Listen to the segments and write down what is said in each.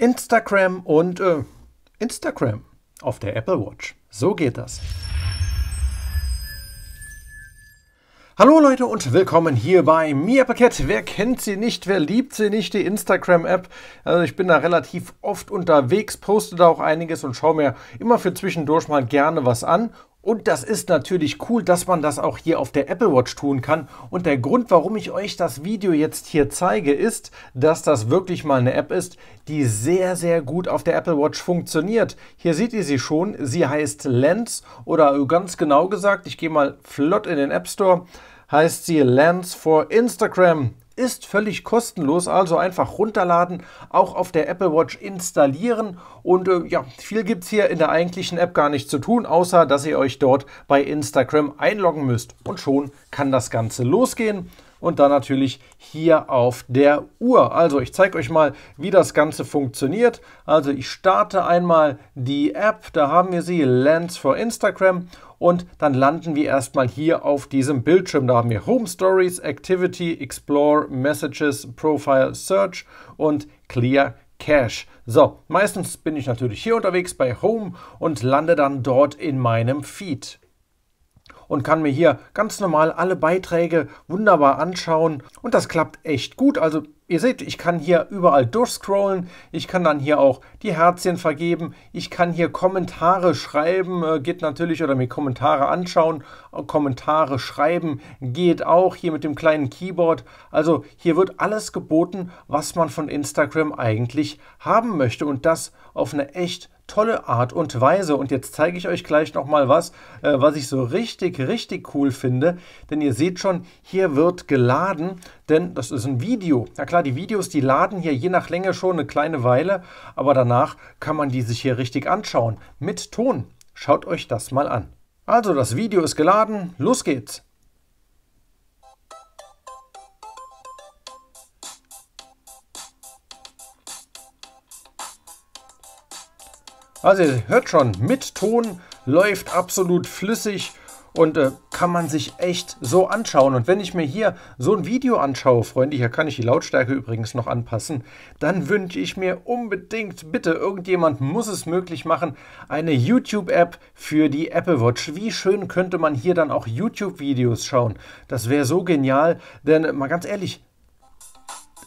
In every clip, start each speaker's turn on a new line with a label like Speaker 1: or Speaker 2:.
Speaker 1: Instagram und äh, Instagram auf der Apple Watch. So geht das. Hallo Leute und willkommen hier bei MiaPaket. Wer kennt sie nicht, wer liebt sie nicht, die Instagram-App? Also ich bin da relativ oft unterwegs, poste da auch einiges und schaue mir immer für zwischendurch mal gerne was an. Und das ist natürlich cool, dass man das auch hier auf der Apple Watch tun kann. Und der Grund, warum ich euch das Video jetzt hier zeige, ist, dass das wirklich mal eine App ist, die sehr, sehr gut auf der Apple Watch funktioniert. Hier seht ihr sie schon. Sie heißt Lens oder ganz genau gesagt, ich gehe mal flott in den App Store, heißt sie Lens for Instagram ist völlig kostenlos, also einfach runterladen, auch auf der Apple Watch installieren und äh, ja, viel gibt es hier in der eigentlichen App gar nicht zu tun, außer dass ihr euch dort bei Instagram einloggen müsst und schon kann das Ganze losgehen und dann natürlich hier auf der Uhr. Also ich zeige euch mal, wie das Ganze funktioniert. Also ich starte einmal die App, da haben wir sie, Lens for Instagram und dann landen wir erstmal hier auf diesem Bildschirm. Da haben wir Home Stories, Activity, Explore, Messages, Profile, Search und Clear Cache. So, meistens bin ich natürlich hier unterwegs bei Home und lande dann dort in meinem Feed und kann mir hier ganz normal alle Beiträge wunderbar anschauen und das klappt echt gut. Also ihr seht, ich kann hier überall durchscrollen, ich kann dann hier auch die Herzchen vergeben, ich kann hier Kommentare schreiben, äh, geht natürlich, oder mir Kommentare anschauen, äh, Kommentare schreiben geht auch hier mit dem kleinen Keyboard. Also hier wird alles geboten, was man von Instagram eigentlich haben möchte und das auf eine echt tolle Art und Weise. Und jetzt zeige ich euch gleich nochmal was, äh, was ich so richtig, richtig cool finde. Denn ihr seht schon, hier wird geladen, denn das ist ein Video. Na klar, die Videos, die laden hier je nach Länge schon eine kleine Weile, aber danach kann man die sich hier richtig anschauen. Mit Ton. Schaut euch das mal an. Also, das Video ist geladen. Los geht's. Also ihr hört schon, mit Ton läuft absolut flüssig und äh, kann man sich echt so anschauen. Und wenn ich mir hier so ein Video anschaue, Freunde, hier kann ich die Lautstärke übrigens noch anpassen, dann wünsche ich mir unbedingt, bitte, irgendjemand muss es möglich machen, eine YouTube-App für die Apple Watch. Wie schön könnte man hier dann auch YouTube-Videos schauen? Das wäre so genial, denn mal ganz ehrlich,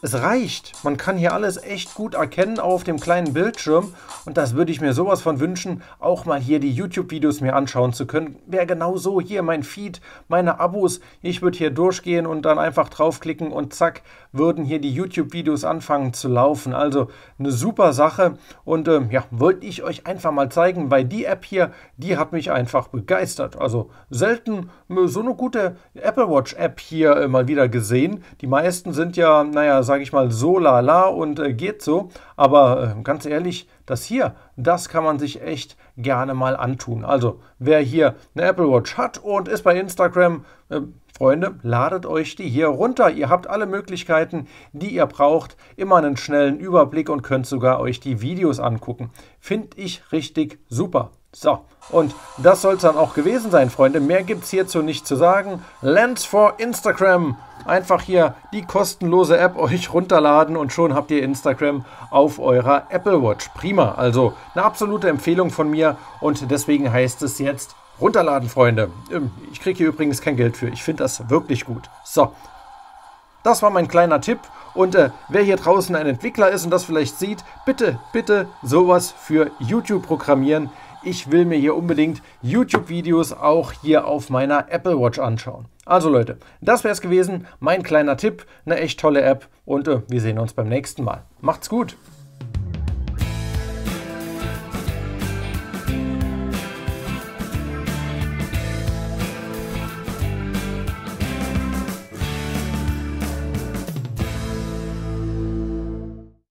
Speaker 1: es reicht. Man kann hier alles echt gut erkennen auf dem kleinen Bildschirm und das würde ich mir sowas von wünschen, auch mal hier die YouTube-Videos mir anschauen zu können. Wäre genau so hier mein Feed, meine Abos. Ich würde hier durchgehen und dann einfach draufklicken und zack, würden hier die YouTube-Videos anfangen zu laufen. Also eine super Sache und ähm, ja, wollte ich euch einfach mal zeigen, weil die App hier, die hat mich einfach begeistert. Also selten äh, so eine gute Apple Watch-App hier äh, mal wieder gesehen. Die meisten sind ja, naja, sagen sage ich mal, so lala und äh, geht so. Aber äh, ganz ehrlich, das hier, das kann man sich echt gerne mal antun. Also, wer hier eine Apple Watch hat und ist bei Instagram, äh, Freunde, ladet euch die hier runter. Ihr habt alle Möglichkeiten, die ihr braucht, immer einen schnellen Überblick und könnt sogar euch die Videos angucken. Finde ich richtig super. So, und das soll es dann auch gewesen sein, Freunde. Mehr gibt es hierzu nicht zu sagen. Lens for Instagram. Einfach hier die kostenlose App euch runterladen und schon habt ihr Instagram auf eurer Apple Watch. Prima. Also eine absolute Empfehlung von mir und deswegen heißt es jetzt runterladen, Freunde. Ähm, ich kriege hier übrigens kein Geld für. Ich finde das wirklich gut. So, das war mein kleiner Tipp. Und äh, wer hier draußen ein Entwickler ist und das vielleicht sieht, bitte, bitte sowas für YouTube programmieren ich will mir hier unbedingt YouTube-Videos auch hier auf meiner Apple Watch anschauen. Also Leute, das wäre es gewesen. Mein kleiner Tipp, eine echt tolle App und äh, wir sehen uns beim nächsten Mal. Macht's gut!